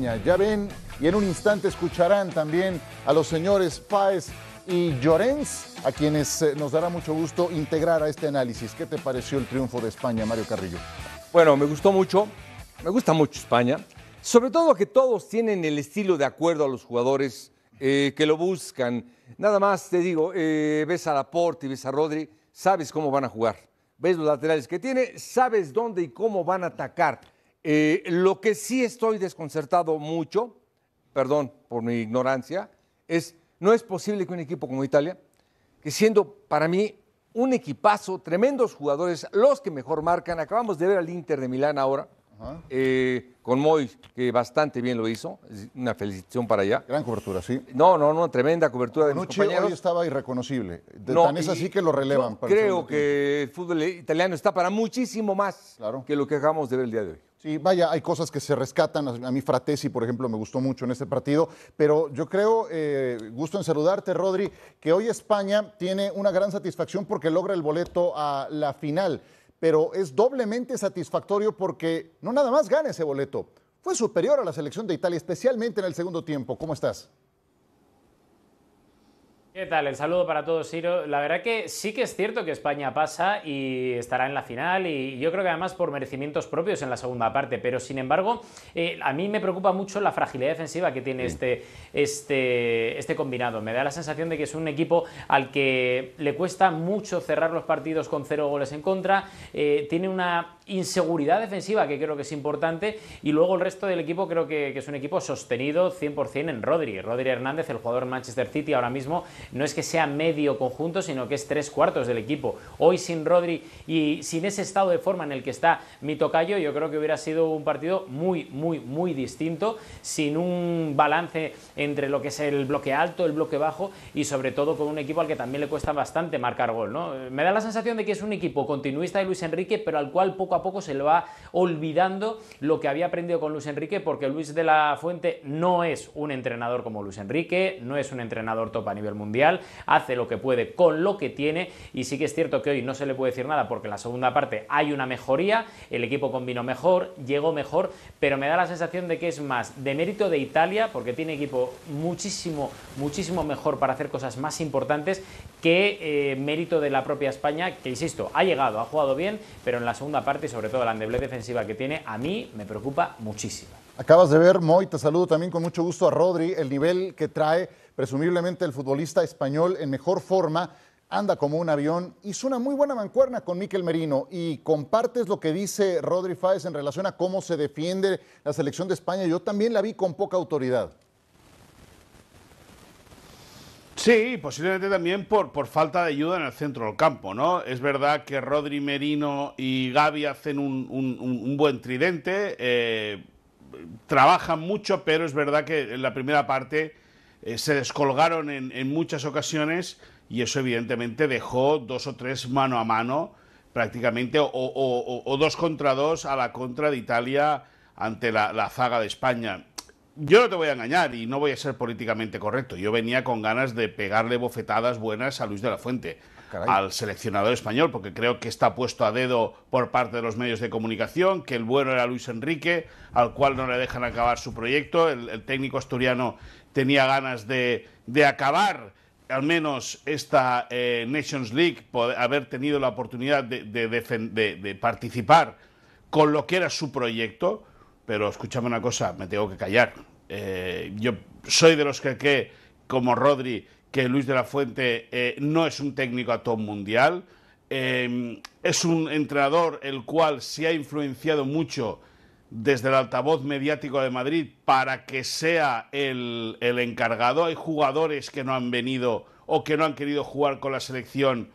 Ya ven, y en un instante escucharán también a los señores Páez y Llorens, a quienes eh, nos dará mucho gusto integrar a este análisis. ¿Qué te pareció el triunfo de España, Mario Carrillo? Bueno, me gustó mucho, me gusta mucho España, sobre todo que todos tienen el estilo de acuerdo a los jugadores eh, que lo buscan. Nada más te digo, eh, ves a Laporte y ves a Rodri, sabes cómo van a jugar, ves los laterales que tiene, sabes dónde y cómo van a atacar eh, lo que sí estoy desconcertado mucho, perdón por mi ignorancia, es no es posible que un equipo como Italia, que siendo para mí un equipazo, tremendos jugadores, los que mejor marcan, acabamos de ver al Inter de Milán ahora, eh, con Moy, que bastante bien lo hizo, una felicitación para allá. Gran cobertura, sí. No, no, no, tremenda cobertura de Noche compañeros. hoy estaba irreconocible, tan es así que lo relevan. creo que el fútbol italiano está para muchísimo más que lo que acabamos de ver el día de hoy. Sí, vaya, hay cosas que se rescatan. A mí Fratesi, por ejemplo, me gustó mucho en este partido. Pero yo creo, eh, gusto en saludarte, Rodri, que hoy España tiene una gran satisfacción porque logra el boleto a la final. Pero es doblemente satisfactorio porque no nada más gana ese boleto. Fue superior a la selección de Italia, especialmente en el segundo tiempo. ¿Cómo estás? ¿Qué tal? El saludo para todos, Ciro. La verdad que sí que es cierto que España pasa y estará en la final y yo creo que además por merecimientos propios en la segunda parte, pero sin embargo eh, a mí me preocupa mucho la fragilidad defensiva que tiene este, este, este combinado. Me da la sensación de que es un equipo al que le cuesta mucho cerrar los partidos con cero goles en contra, eh, tiene una inseguridad defensiva, que creo que es importante, y luego el resto del equipo creo que, es un equipo sostenido 100% en Rodri. Rodri Hernández, el jugador Manchester City, ahora mismo no es que sea medio conjunto, sino que es tres cuartos del equipo. Hoy sin Rodri y sin ese estado de forma en el que está mi tocayo, yo creo que hubiera sido un partido muy, muy, muy distinto, sin un balance entre lo que es el bloque alto, el bloque bajo y sobre todo con un equipo al que también le cuesta bastante marcar gol. ¿no? Me da la sensación de que es un equipo continuista de Luis Enrique, pero al cual poco a poco se le va olvidando lo que había aprendido con Luis Enrique, porque Luis de la Fuente no es un entrenador como Luis Enrique, no es un entrenador top a nivel mundial, hace lo que puede con lo que tiene y sí que es cierto que hoy no se le puede decir nada porque en la segunda parte hay una mejoría, el equipo combinó mejor, llegó mejor, pero me da la sensación de que es más de mérito de Italia, porque tiene equipo muchísimo, muchísimo mejor para hacer cosas más importantes que eh, mérito de la propia España, que insisto, ha llegado, ha jugado bien, pero en la segunda parte sobre todo la endeble defensiva que tiene, a mí me preocupa muchísimo. Acabas de ver, Moy, te saludo también con mucho gusto a Rodri, el nivel que trae presumiblemente el futbolista español en mejor forma, anda como un avión, hizo una muy buena mancuerna con Miquel Merino y compartes lo que dice Rodri Fáez en relación a cómo se defiende la selección de España, yo también la vi con poca autoridad. Sí, posiblemente también por, por falta de ayuda en el centro del campo, ¿no? Es verdad que Rodri Merino y Gaby hacen un, un, buen tridente, eh, trabajan mucho, pero es verdad que en la primera parte eh, se descolgaron en, muchas ocasiones y eso evidentemente dejó dos o tres mano a mano prácticamente o, o, dos contra dos a la contra de Italia ante la, la zaga de España yo no te voy a engañar y no voy a ser políticamente correcto. Yo venía con ganas de pegarle bofetadas buenas a Luis de la Fuente, ah, al seleccionador español, porque creo que está puesto a dedo por parte de los medios de comunicación, que el bueno era Luis Enrique, al cual no le dejan acabar su proyecto. El, técnico asturiano tenía ganas de, acabar al menos esta eh, Nations League, haber tenido la oportunidad de, de, de participar con lo que era su proyecto pero escúchame una cosa, me tengo que callar. Eh, yo soy de los que que como Rodri, que Luis de la Fuente eh, no es un técnico a top mundial. Em, es un entrenador el cual se ha influenciado mucho desde el altavoz mediático de Madrid para que sea el, encargado. Hay jugadores que no han venido o que no han querido jugar con la selección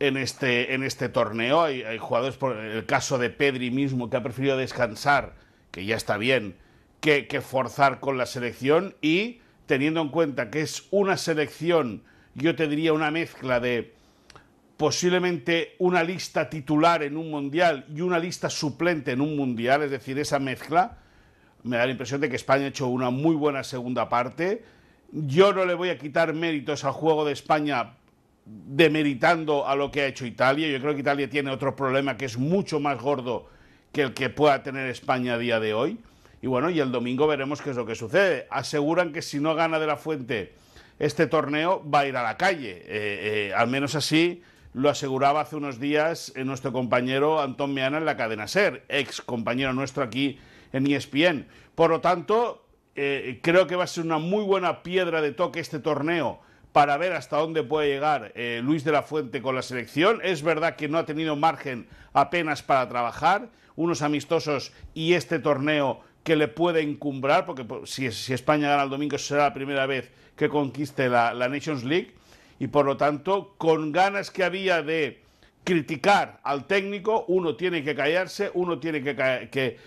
en este, en este torneo. hay jugadores, por el caso de Pedri mismo, que ha preferido descansar que ya está bien, que, forzar con la selección y teniendo en cuenta que es una selección, yo te diría una mezcla de posiblemente una lista titular en un mundial y una lista suplente en un mundial, es decir, esa mezcla, me da la impresión de que España ha hecho una muy buena segunda parte. Yo no le voy a quitar méritos al juego de España demeritando a lo que ha hecho Italia. Yo creo que Italia tiene otro problema que es mucho más gordo que el que pueda tener España a día de hoy. Y bueno, y el domingo veremos qué es lo que sucede. Aseguran que si no gana de la fuente este torneo va a ir a la calle. Eh, eh, al menos así lo aseguraba hace unos días eh, nuestro compañero Antón Meana en la cadena SER, ex compañero nuestro aquí en ESPN. Por lo tanto, creo que va a ser una muy buena piedra de toque este torneo para ver hasta dónde puede llegar eh, Luis de la Fuente con la selección. Es verdad que no ha tenido margen apenas para trabajar, unos amistosos y este torneo que le puede encumbrar, porque pues, si, España gana el domingo será la primera vez que conquiste la, Nations League, y por lo tanto, con ganas que había de criticar al técnico, uno tiene que callarse, uno tiene que,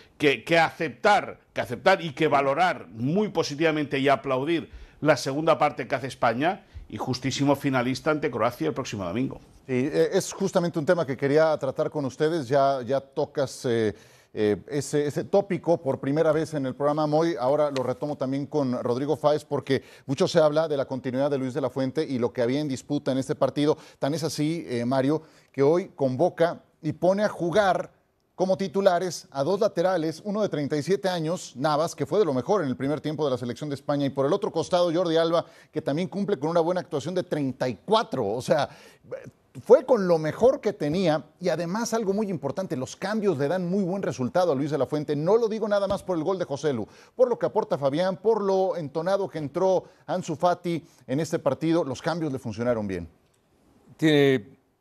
que, aceptar, que aceptar y que valorar muy positivamente y aplaudir la segunda parte que hace España y justísimo finalista ante Croacia el próximo domingo. Sí, e, es justamente un tema que quería tratar con ustedes. Ya, ya tocas eh, eh, ese, tópico por primera vez en el programa Moy. Ahora lo retomo también con Rodrigo Fáez porque mucho se habla de la continuidad de Luis de la Fuente y lo que había en disputa en este partido. Tan es así, eh, Mario, que hoy convoca y pone a jugar como titulares a dos laterales, uno de 37 años, Navas, que fue de lo mejor en el primer tiempo de la selección de España, y por el otro costado Jordi Alba, que también cumple con una buena actuación de 34. O sea, fue con lo mejor que tenía y además algo muy importante, los cambios le dan muy buen resultado a Luis de la Fuente. No lo digo nada más por el gol de José Lu, por lo que aporta Fabián, por lo entonado que entró Ansu Fati en este partido, los cambios le funcionaron bien.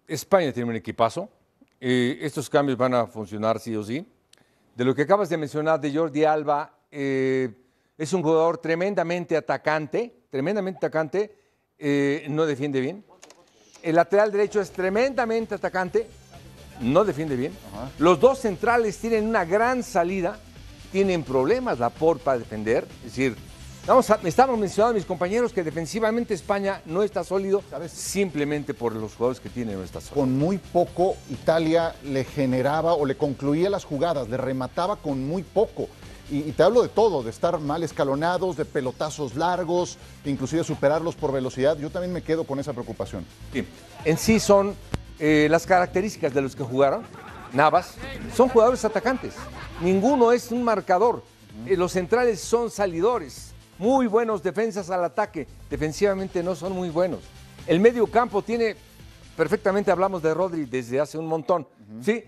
España tiene un equipazo eh, estos cambios van a funcionar sí o sí. De lo que acabas de mencionar de Jordi Alba, eh, es un jugador tremendamente atacante, tremendamente atacante, eh, no defiende bien. El lateral derecho es tremendamente atacante, no defiende bien. Los dos centrales tienen una gran salida, tienen problemas la por para defender, es decir, Vamos a, mencionando mis compañeros que defensivamente España no está sólido, simplemente por los jugadores que tiene no está sólido. Con muy poco Italia le generaba o le concluía las jugadas, le remataba con muy poco. Y, te hablo de todo, de estar mal escalonados, de pelotazos largos, inclusive superarlos por velocidad. Yo también me quedo con esa preocupación. Sí. En sí son eh, las características de los que jugaron, Navas, son jugadores atacantes. Ninguno es un marcador. Eh, los centrales son salidores muy buenos defensas al ataque, defensivamente no son muy buenos. El medio campo tiene, perfectamente hablamos de Rodri desde hace un montón, ¿sí?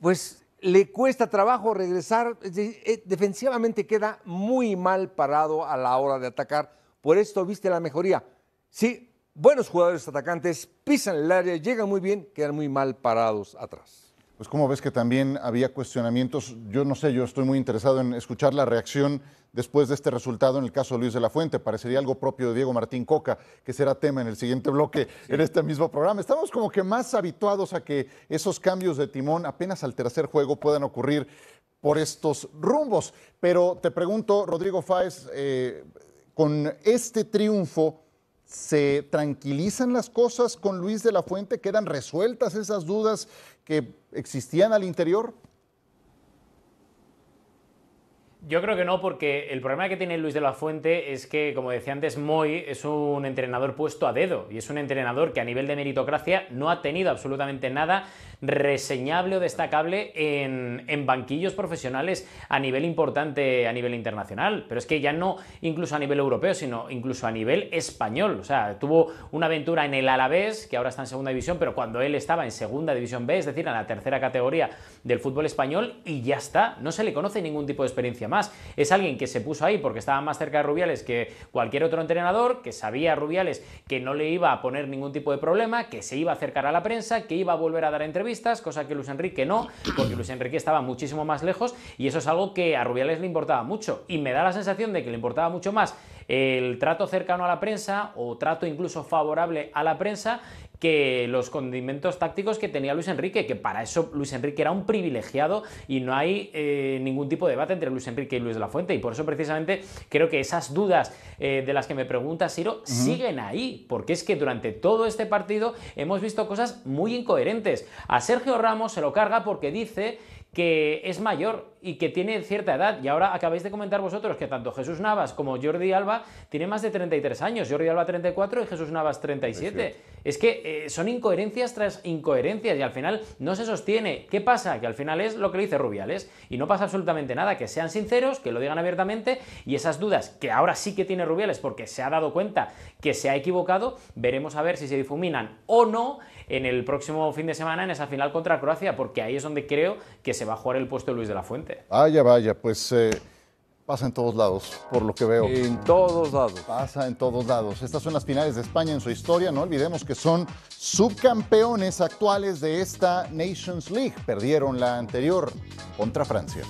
Pues le cuesta trabajo regresar, eh, defensivamente queda muy mal parado a la hora de atacar, por esto viste la mejoría. Sí, buenos jugadores atacantes, pisan el área, llegan muy bien, quedan muy mal parados atrás pues como ves que también había cuestionamientos, yo no sé, yo estoy muy interesado en escuchar la reacción después de este resultado en el caso de Luis de la Fuente, parecería algo propio de Diego Martín Coca, que será tema en el siguiente bloque en este mismo programa. Estamos como que más habituados a que esos cambios de timón apenas al tercer juego puedan ocurrir por estos rumbos. Pero te pregunto, Rodrigo Fáez, eh, con este triunfo ¿Se tranquilizan las cosas con Luis de la Fuente? ¿Quedan resueltas esas dudas que existían al interior? Yo creo que no, porque el problema que tiene Luis de la Fuente es que, como decía antes, Moy es un entrenador puesto a dedo y es un entrenador que a nivel de meritocracia no ha tenido absolutamente nada reseñable o destacable en, en, banquillos profesionales a nivel importante, a nivel internacional. Pero es que ya no incluso a nivel europeo, sino incluso a nivel español. O sea, tuvo una aventura en el Alavés, que ahora está en segunda división, pero cuando él estaba en segunda división B, es decir, en la tercera categoría del fútbol español, y ya está. No se le conoce ningún tipo de experiencia es alguien que se puso ahí porque estaba más cerca de Rubiales que cualquier otro entrenador, que sabía a Rubiales que no le iba a poner ningún tipo de problema, que se iba a acercar a la prensa, que iba a volver a dar entrevistas, cosa que Luis Enrique no, porque Luis Enrique estaba muchísimo más lejos y eso es algo que a Rubiales le importaba mucho. Y me da la sensación de que le importaba mucho más el trato cercano a la prensa o trato incluso favorable a la prensa que los condimentos tácticos que tenía Luis Enrique, que para eso Luis Enrique era un privilegiado y no hay eh, ningún tipo de debate entre Luis Enrique y Luis de la Fuente. Y por eso precisamente creo que esas dudas eh, de las que me pregunta Ciro, siguen ahí, porque es que durante todo este partido hemos visto cosas muy incoherentes. A Sergio Ramos se lo carga porque dice que es mayor y que tiene cierta edad. Y ahora acabáis de comentar vosotros que tanto Jesús Navas como Jordi Alba tienen más de 33 años, Jordi Alba 34 y Jesús Navas 37. Es, que eh, son incoherencias tras incoherencias y al final no se sostiene. ¿Qué pasa? Que al final es lo que le dice Rubiales y no pasa absolutamente nada, que sean sinceros, que lo digan abiertamente y esas dudas que ahora sí que tiene Rubiales porque se ha dado cuenta que se ha equivocado, veremos a ver si se difuminan o no en el próximo fin de semana en esa final contra Croacia, porque ahí es donde creo que se va a jugar el puesto de Luis de la Fuente. Vaya, vaya, pues eh, pasa en todos lados, por lo que veo. En todos lados. Pasa en todos lados. Estas son las finales de España en su historia. No olvidemos que son subcampeones actuales de esta Nations League. Perdieron la anterior contra Francia.